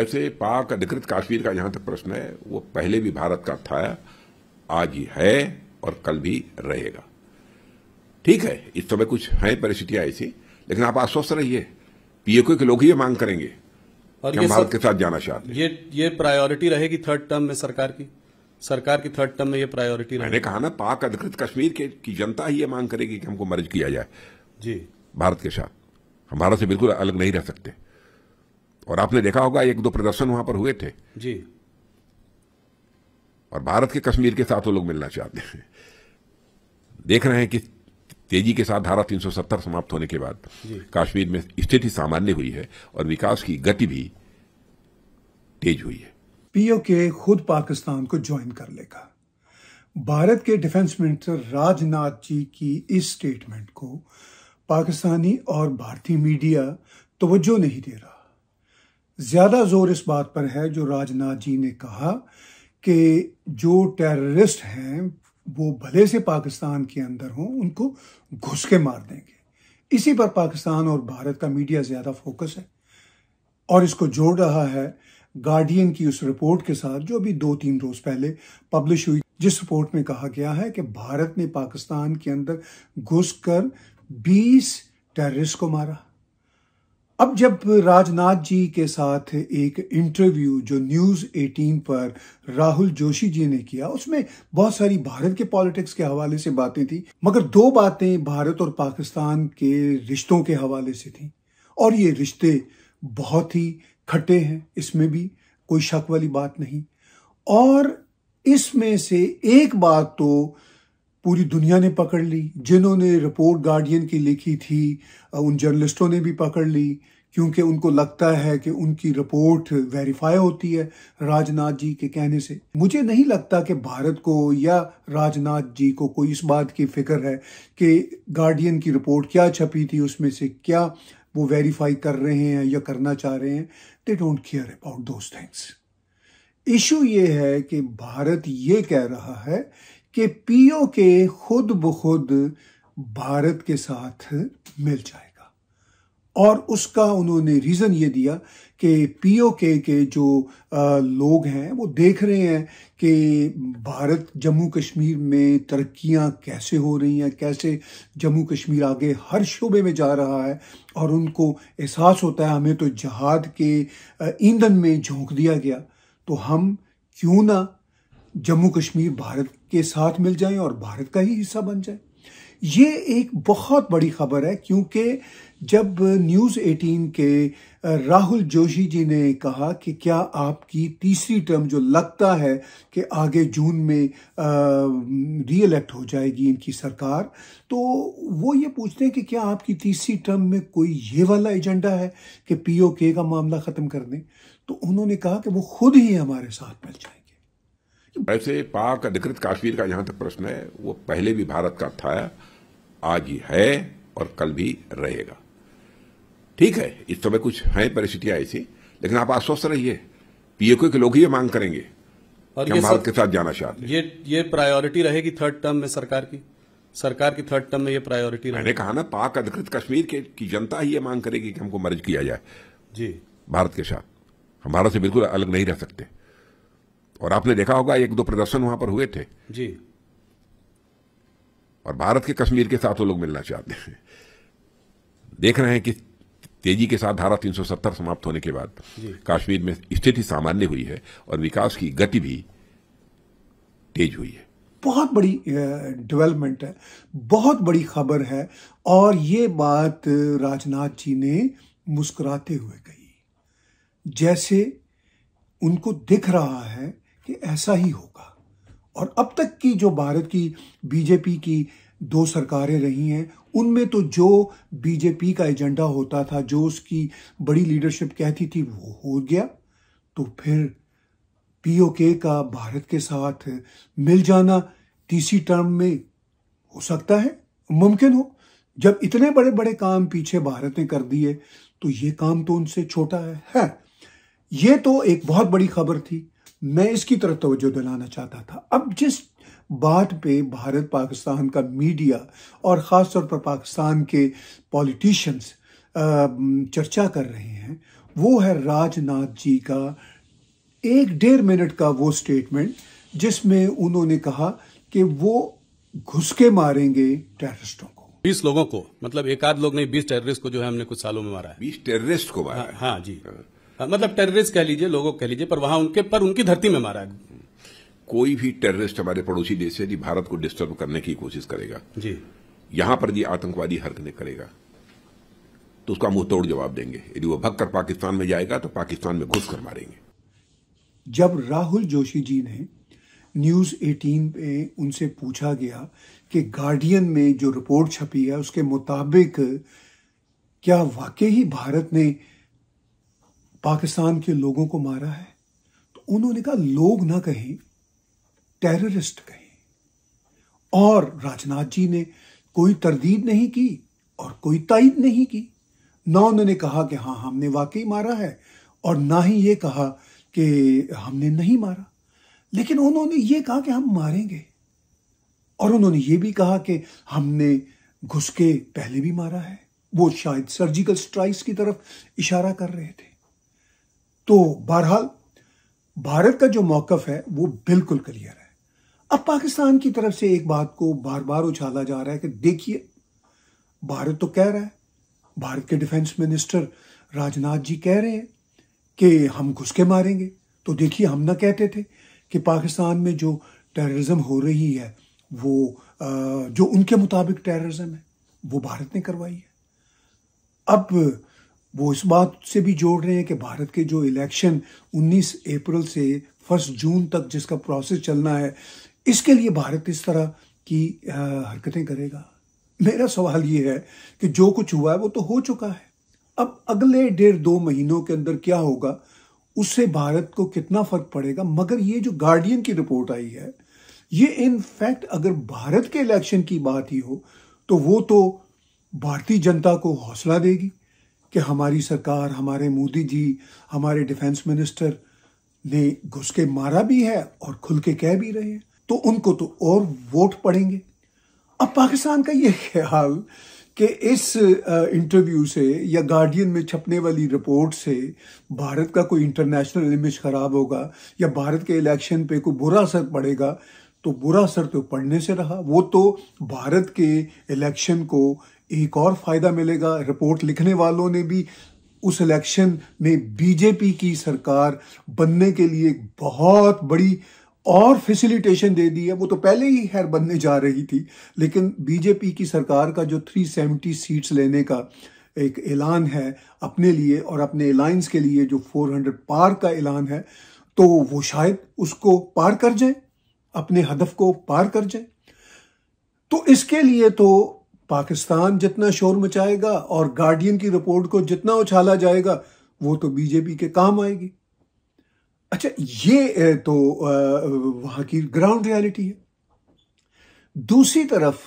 वैसे पाक अधिकृत काश्मीर का जहां तक प्रश्न है वो पहले भी भारत का था आज ही है और कल भी रहेगा ठीक है इस समय कुछ है परिस्थितियां ऐसी लेकिन आप आश्वस्त रहिए पीएकयू के लोग ही ये मांग करेंगे और ये भारत के साथ जाना चाहते हैं ये ये प्रायोरिटी रहेगी थर्ड टर्म में सरकार की सरकार की थर्ड टर्म में ये प्रायोरिटी मैंने कहा ना पाक अधिकृत कश्मीर के की जनता ही ये मांग करेगी कि हमको मर्ज किया जाए जी भारत के साथ हम भारत से बिल्कुल अलग नहीं रह सकते और आपने देखा होगा एक दो प्रदर्शन वहां पर हुए थे जी और भारत के कश्मीर के साथ वो लोग मिलना चाहते हैं देख रहे हैं कि तेजी के साथ धारा 370 समाप्त होने के बाद कश्मीर में स्थिति सामान्य हुई है और विकास की गति भी तेज हुई है पीओके खुद पाकिस्तान को ज्वाइन कर लेगा भारत के डिफेंस मिनिस्टर राजनाथ जी की इस स्टेटमेंट को पाकिस्तानी और भारतीय मीडिया तवज्जो नहीं दे रहा ज़्यादा जोर इस बात पर है जो राजनाथ जी ने कहा कि जो टेररिस्ट हैं वो भले से पाकिस्तान के अंदर हों उनको घुस के मार देंगे इसी पर पाकिस्तान और भारत का मीडिया ज़्यादा फोकस है और इसको जोड़ रहा है गार्डियन की उस रिपोर्ट के साथ जो अभी दो तीन रोज़ पहले पब्लिश हुई जिस रिपोर्ट में कहा गया है कि भारत ने पाकिस्तान के अंदर घुसकर 20 टेररिस्ट को मारा अब जब राजनाथ जी के साथ एक इंटरव्यू जो न्यूज़ 18 पर राहुल जोशी जी ने किया उसमें बहुत सारी भारत के पॉलिटिक्स के हवाले से बातें थी मगर दो बातें भारत और पाकिस्तान के रिश्तों के हवाले से थी और ये रिश्ते बहुत ही खट्टे हैं इसमें भी कोई शक वाली बात नहीं और इसमें से एक बात तो पूरी दुनिया ने पकड़ ली जिन्होंने रिपोर्ट गार्डियन की लिखी थी उन जर्नलिस्टों ने भी पकड़ ली क्योंकि उनको लगता है कि उनकी रिपोर्ट वेरीफाई होती है राजनाथ जी के कहने से मुझे नहीं लगता कि भारत को या राजनाथ जी को कोई इस बात की फिक्र है कि गार्डियन की रिपोर्ट क्या छपी थी उसमें से क्या वो वेरीफाई कर रहे हैं या करना चाह रहे हैं they don't care about those things issue ये है कि भारत ये कह रहा है कि पीओ के खुद ब खुद भारत के साथ मिल जाएगा और उसका उन्होंने रीज़न ये दिया कि पीओ के जो लोग हैं वो देख रहे हैं कि भारत जम्मू कश्मीर में तरक्याँ कैसे हो रही हैं कैसे जम्मू कश्मीर आगे हर शोबे में जा रहा है और उनको एहसास होता है हमें तो जहाद के ईंधन में झोंक दिया गया तो हम क्यों ना जम्मू कश्मीर भारत के साथ मिल जाए और भारत का ही हिस्सा बन जाए ये एक बहुत बड़ी खबर है क्योंकि जब न्यूज़ 18 के राहुल जोशी जी ने कहा कि क्या आपकी तीसरी टर्म जो लगता है कि आगे जून में री हो जाएगी इनकी सरकार तो वो ये पूछते हैं कि क्या आपकी तीसरी टर्म में कोई ये वाला एजेंडा है कि पीओके का मामला ख़त्म कर दें तो उन्होंने कहा कि वो खुद ही हमारे साथ मिल जाए वैसे पाक अधिकृत काश्मीर का जहां तक प्रश्न है वो पहले भी भारत का था आज ही है और कल भी रहेगा ठीक है इस समय कुछ है परिस्थितियां ऐसी लेकिन आप आश्वस्त रहिए पीएकओ के लोग ही ये मांग करेंगे और कि हम भारत के साथ जाना चाहते हैं ये ये प्रायोरिटी रहेगी थर्ड टर्म में सरकार की सरकार की थर्ड टर्म में ये प्रायोरिटी मैंने कहा ना पाक अधिकृत कश्मीर के की जनता ही ये मांग करेगी कि हमको मर्ज किया जाए जी भारत के साथ हम भारत से बिल्कुल अलग नहीं रह सकते और आपने देखा होगा एक दो प्रदर्शन वहां पर हुए थे जी और भारत के कश्मीर के साथ वो लोग मिलना चाहते हैं देख रहे हैं कि तेजी के साथ धारा 370 समाप्त होने के बाद कश्मीर में स्थिति सामान्य हुई है और विकास की गति भी तेज हुई है बहुत बड़ी डेवलपमेंट है बहुत बड़ी खबर है और ये बात राजनाथ जी ने मुस्कुराते हुए कही जैसे उनको दिख रहा है कि ऐसा ही होगा और अब तक की जो भारत की बीजेपी की दो सरकारें रही हैं उनमें तो जो बीजेपी का एजेंडा होता था जो उसकी बड़ी लीडरशिप कहती थी वो हो गया तो फिर पीओके का भारत के साथ मिल जाना तीसरी टर्म में हो सकता है मुमकिन हो जब इतने बड़े बड़े काम पीछे भारत ने कर दिए तो ये काम तो उनसे छोटा है, है। ये तो एक बहुत बड़ी खबर थी मैं इसकी तरफ तवज्जो दिलाना चाहता था अब जिस बात पे भारत पाकिस्तान का मीडिया और ख़ास तौर पर पाकिस्तान के पॉलिटिशियंस चर्चा कर रहे हैं वो है राजनाथ जी का एक डेढ़ मिनट का वो स्टेटमेंट जिसमें उन्होंने कहा कि वो घुस के मारेंगे टेररिस्टों को बीस लोगों को मतलब एक आध लोग नहीं बीस टेररिस्ट को जो है हमने कुछ सालों में मारा है बीस टेररिस्ट को मारा हाँ, हाँ जी हाँ। हाँ, मतलब टेररिस्ट कह लीजिए लोगों कह लीजिए पर वहां उनके पर उनकी धरती में मारा है कोई भी टेररिस्ट हमारे पड़ोसी देश से भारत को डिस्टर्ब करने की कोशिश करेगा जी यहां पर ये आतंकवादी हरकतें करेगा तो उसका मुंह तोड़ जवाब देंगे यदि वो भगकर पाकिस्तान में जाएगा तो पाकिस्तान में घुस कर मारेंगे जब राहुल जोशी जी ने न्यूज 18 पे उनसे पूछा गया कि गार्डियन में जो रिपोर्ट छपी है उसके मुताबिक क्या वाकई ही भारत ने पाकिस्तान के लोगों को मारा है तो उन्होंने कहा लोग ना कहें टेररिस्ट कहें और राजनाथ जी ने कोई तरदीद नहीं की और कोई तइद नहीं की ना उन्होंने कहा कि हाँ हमने वाकई मारा है और ना ही ये कहा कि हमने नहीं मारा लेकिन उन्होंने ये कहा कि हम मारेंगे और उन्होंने ये भी कहा कि हमने घुस के पहले भी मारा है वो शायद सर्जिकल स्ट्राइक्स की तरफ इशारा कर रहे थे तो बहरहाल भारत का जो मौकफ है वो बिल्कुल क्लियर है अब पाकिस्तान की तरफ से एक बात को बार बार उछाला जा रहा है कि देखिए भारत तो कह रहा है भारत के डिफेंस मिनिस्टर राजनाथ जी कह रहे हैं कि हम घुस के मारेंगे तो देखिए हम ना कहते थे कि पाकिस्तान में जो टेररिज्म हो रही है वो जो उनके मुताबिक टेररिज्म है वो भारत ने करवाई है अब वो इस बात से भी जोड़ रहे हैं कि भारत के जो इलेक्शन 19 अप्रैल से फर्स्ट जून तक जिसका प्रोसेस चलना है इसके लिए भारत इस तरह की हरकतें करेगा मेरा सवाल ये है कि जो कुछ हुआ है वो तो हो चुका है अब अगले डेढ़ दो महीनों के अंदर क्या होगा उससे भारत को कितना फर्क पड़ेगा मगर ये जो गार्डियन की रिपोर्ट आई है ये इनफैक्ट अगर भारत के इलेक्शन की बात ही हो तो वो तो भारतीय जनता को हौसला देगी कि हमारी सरकार हमारे मोदी जी हमारे डिफेंस मिनिस्टर ने घुस के मारा भी है और खुल के कह भी रहे हैं तो उनको तो और वोट पड़ेंगे अब पाकिस्तान का ये ख्याल कि इस इंटरव्यू से या गार्डियन में छपने वाली रिपोर्ट से भारत का कोई इंटरनेशनल इमेज ख़राब होगा या भारत के इलेक्शन पे कोई बुरा असर पड़ेगा तो बुरा असर तो पड़ने से रहा वो तो भारत के इलेक्शन को एक और फायदा मिलेगा रिपोर्ट लिखने वालों ने भी उस इलेक्शन में बीजेपी की सरकार बनने के लिए एक बहुत बड़ी और फैसिलिटेशन दे दी है वो तो पहले ही खैर बनने जा रही थी लेकिन बीजेपी की सरकार का जो 370 सीट्स लेने का एक ऐलान है अपने लिए और अपने अलायंस के लिए जो 400 पार का ऐलान है तो वो शायद उसको पार कर जाए अपने हदफ को पार कर जाए तो इसके लिए तो पाकिस्तान जितना शोर मचाएगा और गार्डियन की रिपोर्ट को जितना उछाला जाएगा वो तो बीजेपी के काम आएगी अच्छा ये तो वहां की ग्राउंड रियलिटी है दूसरी तरफ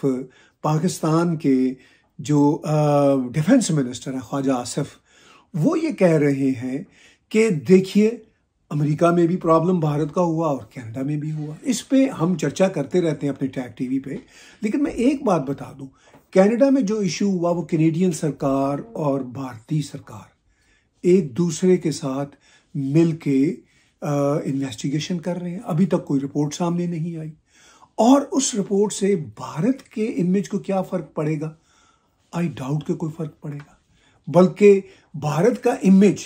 पाकिस्तान के जो डिफेंस मिनिस्टर हैं ख्वाजा आसिफ वो ये कह रहे हैं कि देखिए अमेरिका में भी प्रॉब्लम भारत का हुआ और कनाडा में भी हुआ इस पे हम चर्चा करते रहते हैं अपने टैग टीवी पे लेकिन मैं एक बात बता दूं कनाडा में जो इशू हुआ वो कैनेडियन सरकार और भारतीय सरकार एक दूसरे के साथ मिल के इन्वेस्टिगेशन कर रहे हैं अभी तक कोई रिपोर्ट सामने नहीं आई और उस रिपोर्ट से भारत के इमेज को क्या फ़र्क पड़ेगा आई डाउट के कोई फ़र्क पड़ेगा बल्कि भारत का इमेज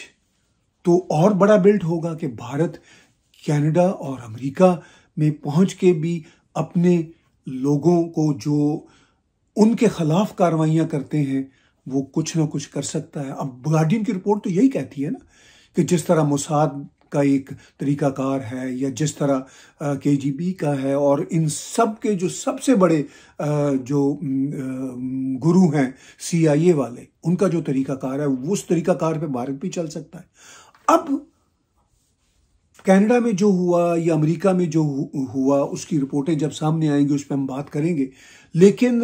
तो और बड़ा बिल्ड होगा कि भारत कनाडा और अमेरिका में पहुंच के भी अपने लोगों को जो उनके खिलाफ कार्रवाइयाँ करते हैं वो कुछ ना कुछ कर सकता है अब गार्डियन की रिपोर्ट तो यही कहती है ना कि जिस तरह मोसाद का एक तरीकाकार है या जिस तरह के जी का है और इन सब के जो सबसे बड़े जो गुरु हैं सी आई ए वाले उनका जो तरीकाकार है उस तरीकाकार पे भारत भी चल सकता है अब कनाडा में जो हुआ या अमेरिका में जो हुआ उसकी रिपोर्टें जब सामने आएंगी उस पर हम बात करेंगे लेकिन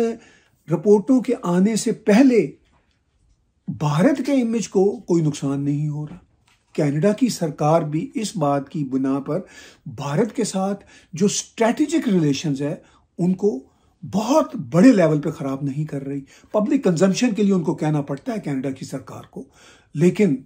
रिपोर्टों के आने से पहले भारत के इमेज को कोई नुकसान नहीं हो रहा कनाडा की सरकार भी इस बात की बुना पर भारत के साथ जो स्ट्रेटेजिक रिलेशंस है उनको बहुत बड़े लेवल पे ख़राब नहीं कर रही पब्लिक कंजम्पशन के लिए उनको कहना पड़ता है कनाडा की सरकार को लेकिन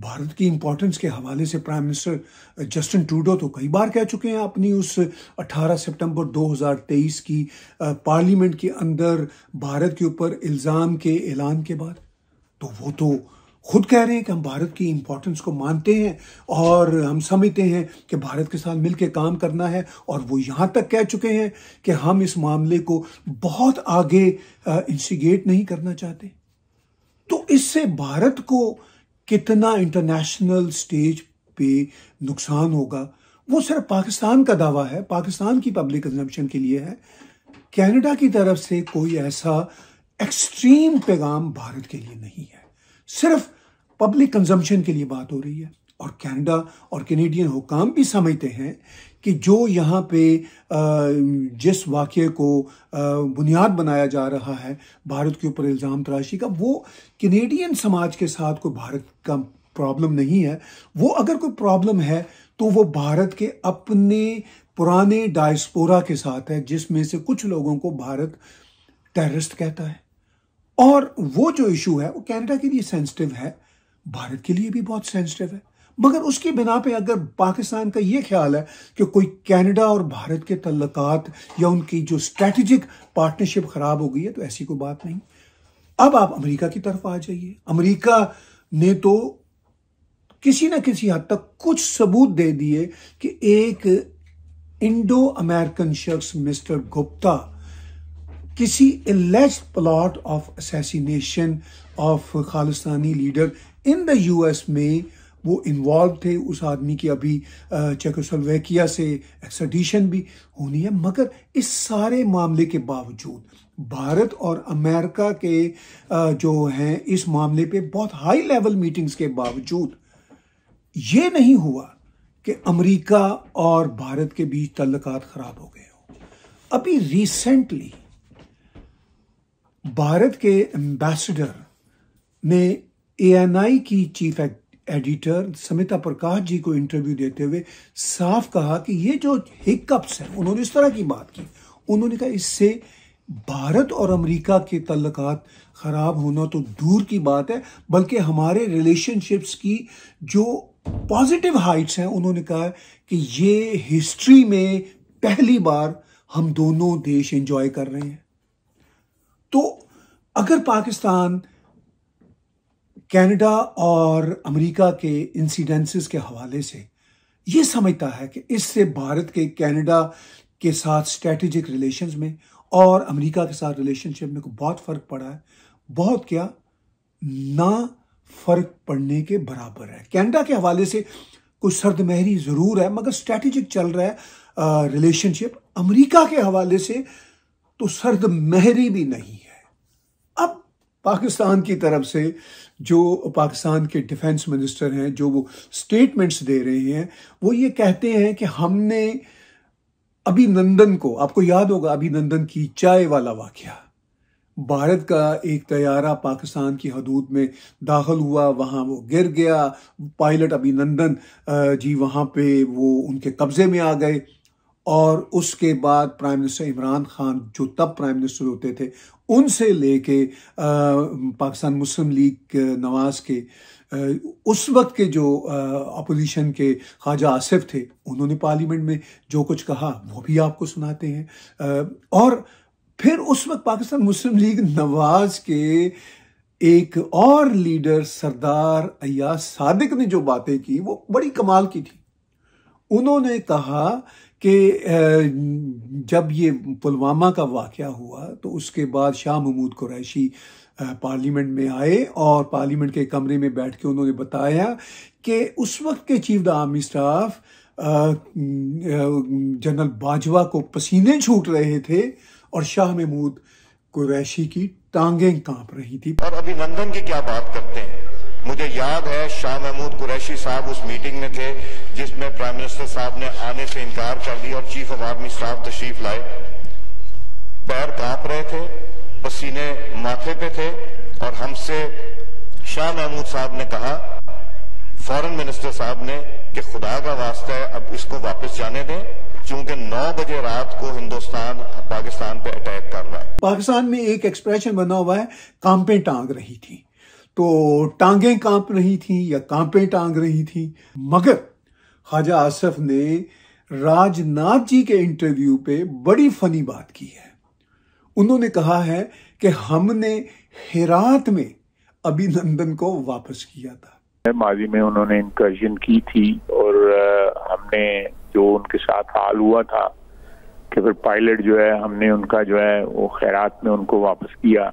भारत की इंपॉर्टेंस के हवाले से प्राइम मिनिस्टर जस्टिन ट्रूडो तो कई बार कह चुके हैं अपनी उस 18 सितंबर 2023 की पार्लियामेंट uh, के अंदर भारत के ऊपर इल्ज़ाम के ऐलान के बाद तो वो तो खुद कह रहे हैं कि हम भारत की इंपॉर्टेंस को मानते हैं और हम समझते हैं कि भारत के साथ मिलकर काम करना है और वो यहाँ तक कह चुके हैं कि हम इस मामले को बहुत आगे इंस्टिगेट uh, नहीं करना चाहते तो इससे भारत को कितना इंटरनेशनल स्टेज पे नुकसान होगा वो सिर्फ पाकिस्तान का दावा है पाकिस्तान की पब्लिक कंजम्पशन के लिए है कनाडा की तरफ से कोई ऐसा एक्सट्रीम पैगाम भारत के लिए नहीं है सिर्फ पब्लिक कंजम्पशन के लिए बात हो रही है और कनाडा और कैनेडियन हुकाम भी समझते हैं कि जो यहाँ पे जिस वाक्य को बुनियाद बनाया जा रहा है भारत के ऊपर इल्ज़ाम तराशी का वो कैनेडियन समाज के साथ कोई भारत का प्रॉब्लम नहीं है वो अगर कोई प्रॉब्लम है तो वो भारत के अपने पुराने डायस्पोरा के साथ है जिसमें से कुछ लोगों को भारत टेररिस्ट कहता है और वो जो इशू है वो कनाडा के लिए सेंसिटिव है भारत के लिए भी बहुत सेंसिटिव है मगर उसकी बिना पे अगर पाकिस्तान का ये ख्याल है कि कोई कनाडा और भारत के तल्लक या उनकी जो स्ट्रेटजिक पार्टनरशिप ख़राब हो गई है तो ऐसी कोई बात नहीं अब आप अमेरिका की तरफ आ जाइए अमेरिका ने तो किसी ना किसी हद तक कुछ सबूत दे दिए कि एक इंडो अमेरिकन शख्स मिस्टर गुप्ता किसी alleged plot of assassination of Khalistani leader in the US में वो इन्वॉल्व थे उस आदमी की अभी चेकोसलवेकिया से एक्सडिशन भी होनी है मगर इस सारे मामले के बावजूद भारत और अमेरिका के जो हैं इस मामले पे बहुत हाई लेवल मीटिंग्स के बावजूद ये नहीं हुआ कि अमेरिका और भारत के बीच तल्लक खराब हो गए हो अभी रिसेंटली भारत के एम्बेसडर ने एएनआई की चीफ एडिटर समिता प्रकाश जी को इंटरव्यू देते हुए साफ कहा कि ये जो हिकअप्स हैं उन्होंने इस तरह की बात की उन्होंने कहा इससे भारत और अमेरिका के तल्लक ख़राब होना तो दूर की बात है बल्कि हमारे रिलेशनशिप्स की जो पॉजिटिव हाइट्स हैं उन्होंने कहा कि ये हिस्ट्री में पहली बार हम दोनों देश एंजॉय कर रहे हैं तो अगर पाकिस्तान कनाडा और अमेरिका के इंसिडेंसेस के हवाले से ये समझता है कि इससे भारत के कनाडा के साथ स्ट्रेटजिक रिलेशंस में और अमेरिका के साथ रिलेशनशिप में बहुत फ़र्क पड़ा है बहुत क्या ना फ़र्क पड़ने के बराबर है कनाडा के हवाले से कुछ महरी ज़रूर है मगर स्ट्रेटजिक चल रहा है रिलेशनशिप अमेरिका के हवाले से तो सर्द महरी भी नहीं है पाकिस्तान की तरफ से जो पाकिस्तान के डिफेंस मिनिस्टर हैं जो वो स्टेटमेंट्स दे रहे हैं वो ये कहते हैं कि हमने अभिनंदन को आपको याद होगा अभिनंदन की चाय वाला वाक्य भारत का एक तैयारा पाकिस्तान की हदूद में दाखिल हुआ वहाँ वो गिर गया पायलट अभिनंदन जी वहाँ पे वो उनके कब्ज़े में आ गए और उसके बाद प्राइम मिनिस्टर इमरान खान जो तब प्राइम मिनिस्टर होते थे उनसे लेके पाकिस्तान मुस्लिम लीग नवाज के उस वक्त के जो अपोजिशन के ख्वाजा आसिफ थे उन्होंने पार्लियामेंट में जो कुछ कहा वो भी आपको सुनाते हैं और फिर उस वक्त पाकिस्तान मुस्लिम लीग नवाज के एक और लीडर सरदार अयाज सादिक ने जो बातें की वो बड़ी कमाल की थी उन्होंने कहा कि जब ये पुलवामा का वाक़ हुआ तो उसके बाद शाह महमूद कुरैशी पार्लियामेंट में आए और पार्लियामेंट के कमरे में बैठ के उन्होंने बताया कि उस वक्त के chief the army staff general Bajwa को पसीने छूट रहे थे और शाह महमूद कुरैशी की टांगें कांप रही थी और अभिनंदन की क्या बात करते हैं मुझे याद है शाह महमूद कुरैशी साहब उस मीटिंग में थे जिसमें प्राइम मिनिस्टर साहब ने आने से इनकार कर दिया और चीफ ऑफ आर्मी स्टाफ तशरीफ लाए पैर कांप रहे थे पसीने माथे पे थे और हमसे शाह महमूद साहब ने कहा फॉरेन मिनिस्टर साहब ने कि खुदा का वास्ता है अब इसको वापस जाने दें चूंकि 9 बजे रात को हिंदुस्तान पाकिस्तान पे अटैक कर रहा है पाकिस्तान में एक एक्सप्रेशन बना हुआ है कांपे टांग रही थी तो टांगें कांप रही थी या कांपें टांग रही थी मगर ख्वाजा आसफ ने राजनाथ जी के इंटरव्यू पे बड़ी फनी बात की है उन्होंने कहा है कि हमने हेरात में अभिनंदन को वापस किया था माजी में उन्होंने इंकर्जन की थी और हमने जो उनके साथ हाल हुआ था कि फिर पायलट जो है हमने उनका जो है वो खैरात में उनको वापस किया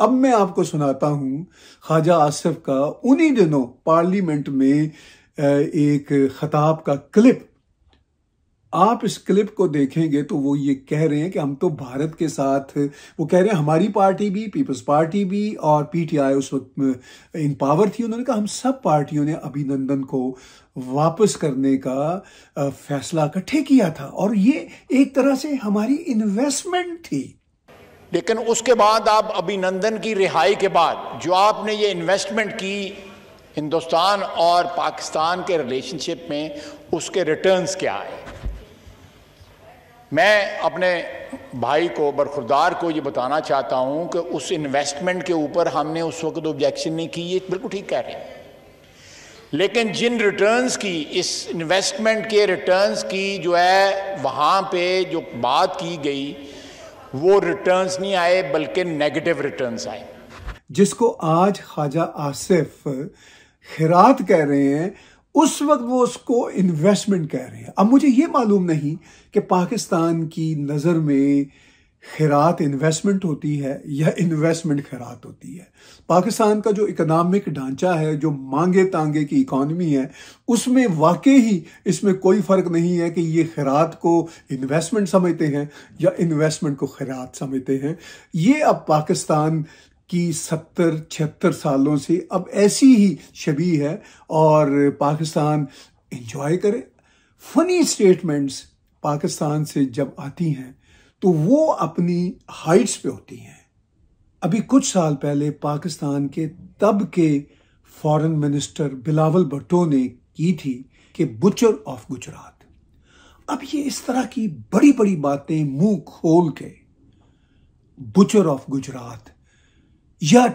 अब मैं आपको सुनाता हूं ख्वाजा आसिफ का उन्हीं दिनों पार्लियामेंट में एक खताब का क्लिप आप इस क्लिप को देखेंगे तो वो ये कह रहे हैं कि हम तो भारत के साथ वो कह रहे हैं हमारी पार्टी भी पीपल्स पार्टी भी और पीटीआई उस वक्त इन पावर थी उन्होंने कहा हम सब पार्टियों ने अभिनंदन को वापस करने का फैसला इकट्ठे किया था और ये एक तरह से हमारी इन्वेस्टमेंट थी लेकिन उसके बाद आप अभिनंदन की रिहाई के बाद जो आपने ये इन्वेस्टमेंट की हिंदुस्तान और पाकिस्तान के रिलेशनशिप में उसके रिटर्न्स क्या आए मैं अपने भाई को बरखुरदार को ये बताना चाहता हूँ कि उस इन्वेस्टमेंट के ऊपर हमने उस वक्त ऑब्जेक्शन नहीं की ये बिल्कुल ठीक कह रहे हैं लेकिन जिन रिटर्न्स की इस इन्वेस्टमेंट के रिटर्न्स की जो है वहाँ पे जो बात की गई वो रिटर्न्स नहीं आए बल्कि नेगेटिव रिटर्न्स आए जिसको आज ख्वाजा आसिफ खिरात कह रहे हैं उस वक्त वो उसको इन्वेस्टमेंट कह रहे हैं अब मुझे ये मालूम नहीं कि पाकिस्तान की नज़र में खैरात इन्वेस्टमेंट होती है या इन्वेस्टमेंट खैरात होती है पाकिस्तान का जो इकनॉमिक ढांचा है जो मांगे तांगे की इकॉनमी है उसमें वाकई ही इसमें कोई फ़र्क नहीं है कि ये खैरात को इन्वेस्टमेंट समझते हैं या इन्वेस्टमेंट को खैरात समझते हैं ये अब पाकिस्तान की सत्तर छिहत्तर सालों से अब ऐसी ही छवि है और पाकिस्तान इंजॉय करे फनी स्टेटमेंट्स पाकिस्तान से जब आती हैं तो वो अपनी हाइट्स पे होती हैं अभी कुछ साल पहले पाकिस्तान के तब के फॉरेन मिनिस्टर बिलावल भट्टो ने की थी कि बुचर ऑफ गुजरात अब ये इस तरह की बड़ी बड़ी बातें मुंह खोल के बुचर ऑफ गुजरात या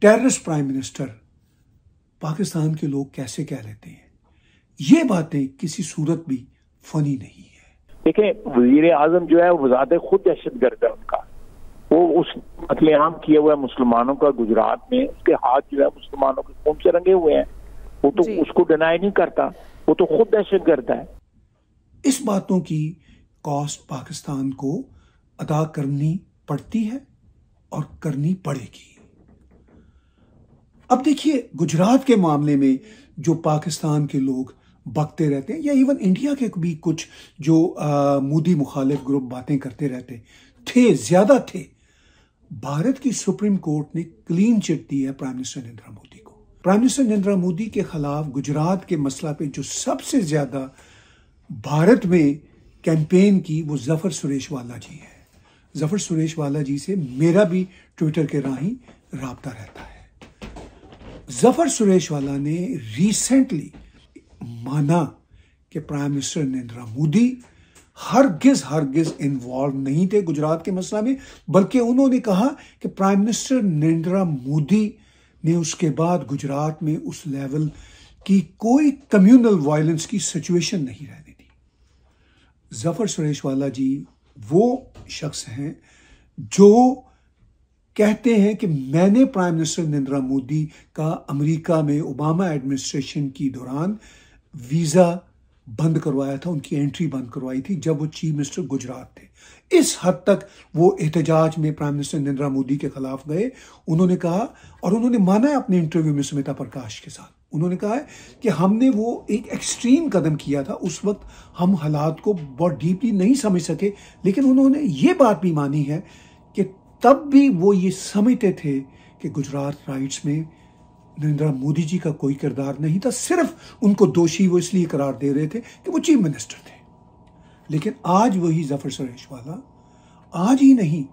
टेररिस्ट प्राइम मिनिस्टर पाकिस्तान के लोग कैसे कह लेते हैं ये बातें किसी सूरत भी फनी नहीं है देखें वजीर आजम जो है वजात खुद दहशत गर्द है उनका वो उस कतले आम किए हुए मुसलमानों का गुजरात में उसके हाथ जो है मुसलमानों के खून से रंगे हुए हैं वो तो उसको डिनाई नहीं करता वो तो खुद दहशत गर्द है इस बातों की कॉस्ट पाकिस्तान को अदा करनी पड़ती है और करनी पड़ेगी अब देखिए गुजरात के मामले में जो पाकिस्तान के लोग बकते रहते हैं या इवन इंडिया के भी कुछ जो मोदी मुखालिफ ग्रुप बातें करते रहते थे ज़्यादा थे भारत की सुप्रीम कोर्ट ने क्लीन चिट दी है प्राइम मिनिस्टर नरेंद्र मोदी को प्राइम मिनिस्टर नरेंद्र मोदी के खिलाफ गुजरात के मसला पे जो सबसे ज़्यादा भारत में कैंपेन की वो जफर सुरेश वाला जी है जफर सुरेश वाला जी से मेरा भी ट्विटर के राही रहा रहता है जफर सुरेश वाला ने रिसेंटली माना कि प्राइम मिनिस्टर नरेंद्र मोदी हरगिज हरगिज इन्वॉल्व नहीं थे गुजरात के मसला में बल्कि उन्होंने कहा कि प्राइम मिनिस्टर नरेंद्र मोदी ने उसके बाद गुजरात में उस लेवल की कोई कम्युनल वायलेंस की सिचुएशन नहीं रहने दी जफर सुरेश वाला जी वो शख्स हैं जो कहते हैं कि मैंने प्राइम मिनिस्टर नरेंद्र मोदी का अमेरिका में ओबामा एडमिनिस्ट्रेशन की दौरान वीज़ा बंद करवाया था उनकी एंट्री बंद करवाई थी जब वो चीफ मिनिस्टर गुजरात थे इस हद तक वो एहतजाज में प्राइम मिनिस्टर नरेंद्र मोदी के खिलाफ गए उन्होंने कहा और उन्होंने माना है अपने इंटरव्यू में सुमिता प्रकाश के साथ उन्होंने कहा है कि हमने वो एक एक्सट्रीम कदम किया था उस वक्त हम हालात को बहुत डीपली नहीं समझ सके लेकिन उन्होंने ये बात भी मानी है कि तब भी वो ये समझते थे कि गुजरात राइट्स में नरेंद्र मोदी जी का कोई किरदार नहीं था सिर्फ उनको दोषी वो इसलिए करार दे रहे थे कि वो चीफ मिनिस्टर थे लेकिन आज वही जफर सुरेश वाला आज ही नहीं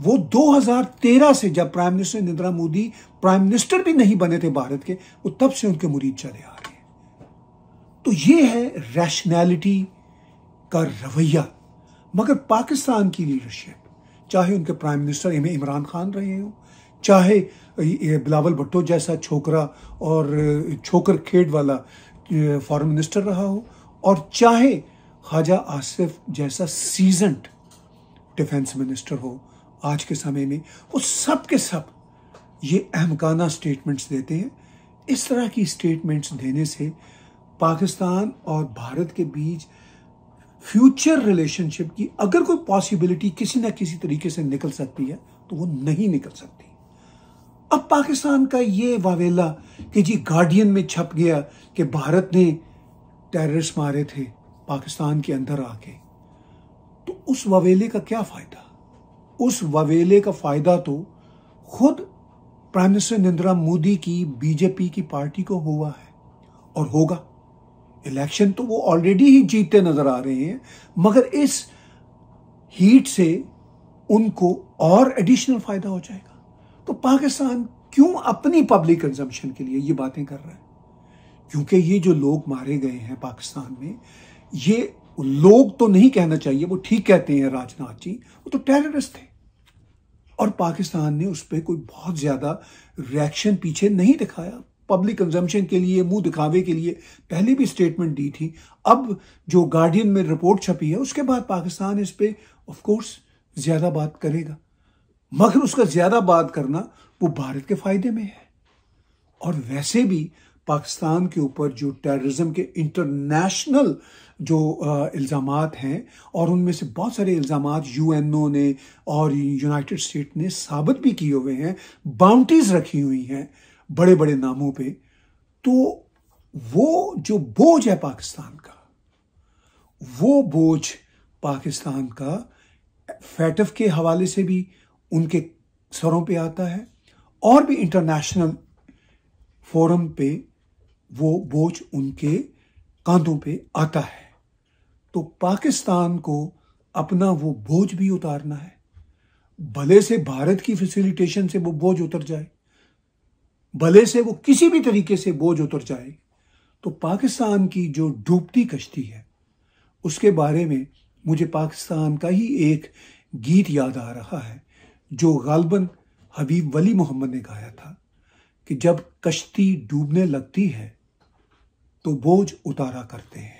वो 2013 से जब prime minister Narendra Modi prime minister भी नहीं बने थे भारत के वो तब से उनके मुरीद चले आ रहे हैं तो ये है रैशनैलिटी का रवैया मगर पाकिस्तान की लीडरशिप चाहे उनके प्राइम मिनिस्टर इमरान खान रहे हों चाहे बिलावल भुट्टो जैसा छोकरा और छोकर खेड वाला फॉरेन मिनिस्टर रहा हो और चाहे ख्वाजा आसिफ जैसा सीजनड डिफेंस मिनिस्टर हो आज के समय में वो सब के सब ये अहमकाना स्टेटमेंट्स देते हैं इस तरह की स्टेटमेंट्स देने से पाकिस्तान और भारत के बीच फ्यूचर रिलेशनशिप की अगर कोई पॉसिबिलिटी किसी न किसी तरीके से निकल सकती है तो वो नहीं निकल सकती अब पाकिस्तान का ये वावेला कि जी गार्डियन में छप गया कि भारत ने टेररिस्ट मारे थे पाकिस्तान के अंदर आके तो उस वावेले का क्या फ़ायदा उस वावेले का फ़ायदा तो खुद प्राइम मिनिस्टर नरेंद्र मोदी की बीजेपी की पार्टी को हुआ है और होगा इलेक्शन तो वो ऑलरेडी ही जीतते नजर आ रहे हैं मगर इस हीट से उनको और एडिशनल फायदा हो जाएगा तो पाकिस्तान क्यों अपनी पब्लिक कंजम्पशन के लिए ये बातें कर रहा है क्योंकि ये जो लोग मारे गए हैं पाकिस्तान में ये लोग तो नहीं कहना चाहिए वो ठीक कहते हैं राजनाथ जी वो तो टेररिस्ट थे और पाकिस्तान ने उस पर कोई बहुत ज़्यादा रिएक्शन पीछे नहीं दिखाया पब्लिक कंजम्पशन के लिए मुंह दिखावे के लिए पहले भी स्टेटमेंट दी थी अब जो गार्डियन में रिपोर्ट छपी है उसके बाद पाकिस्तान इस पर ऑफकोर्स ज़्यादा बात करेगा मगर उसका ज्यादा बात करना वो भारत के फायदे में है और वैसे भी पाकिस्तान के ऊपर जो टेररिज्म के इंटरनेशनल जो इल्ज़ाम हैं और उनमें से बहुत सारे इल्ज़ाम यू एन ओ ने और यूनाइटेड स्टेट ने साबित भी किए हुए हैं बाउंड्रीज रखी हुई हैं बड़े बड़े नामों पे तो वो जो बोझ है पाकिस्तान का वो बोझ पाकिस्तान का फैटफ के हवाले से भी उनके स्वरों पे आता है और भी इंटरनेशनल फोरम पे वो बोझ उनके कांधों पे आता है तो पाकिस्तान को अपना वो बोझ भी उतारना है भले से भारत की फैसिलिटेशन से वो बोझ उतर जाए भले से वो किसी भी तरीके से बोझ उतर जाए तो पाकिस्तान की जो डूबती कश्ती है उसके बारे में मुझे पाकिस्तान का ही एक गीत याद आ रहा है जो गालबन हबीब वली मोहम्मद ने गाया था कि जब कश्ती डूबने लगती है तो बोझ उतारा करते हैं